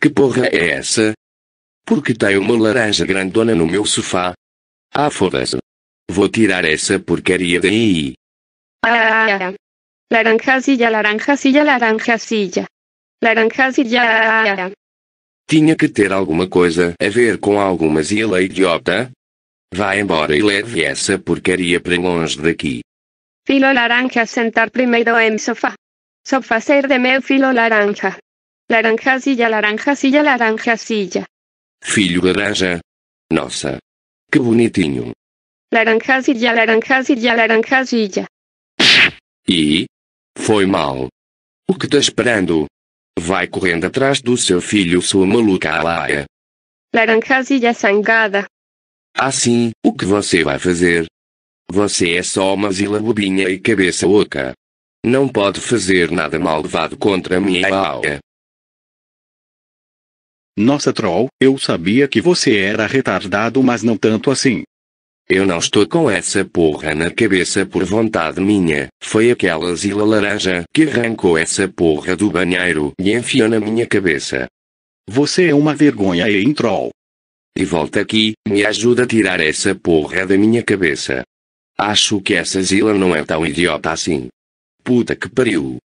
Que porra é essa? Porque tem uma laranja grandona no meu sofá? Ah, foda-se. Vou tirar essa porcaria daí. Ah, laranjasilla, laranjasilla, laranjasilla. Laranjasilla. Tinha que ter alguma coisa a ver com algumas e lei idiota? Vá embora e leve essa porcaria para longe daqui. Filo laranja sentar primeiro em sofá. Sofá fazer de meu filo laranja. Laranja silla, laranja Filho laranja. Nossa. Que bonitinho. Laranja silla, laranja E? Foi mal. O que tá esperando? Vai correndo atrás do seu filho, sua maluca alaia. Laranja sangada. Assim, o que você vai fazer? Você é só uma zila bobinha e cabeça oca. Não pode fazer nada malvado contra minha alaia. Nossa troll, eu sabia que você era retardado, mas não tanto assim. Eu não estou com essa porra na cabeça por vontade minha. Foi aquela zila laranja que arrancou essa porra do banheiro e enfiou na minha cabeça. Você é uma vergonha hein, troll. E volta aqui, me ajuda a tirar essa porra da minha cabeça. Acho que essa zila não é tão idiota assim. Puta que pariu.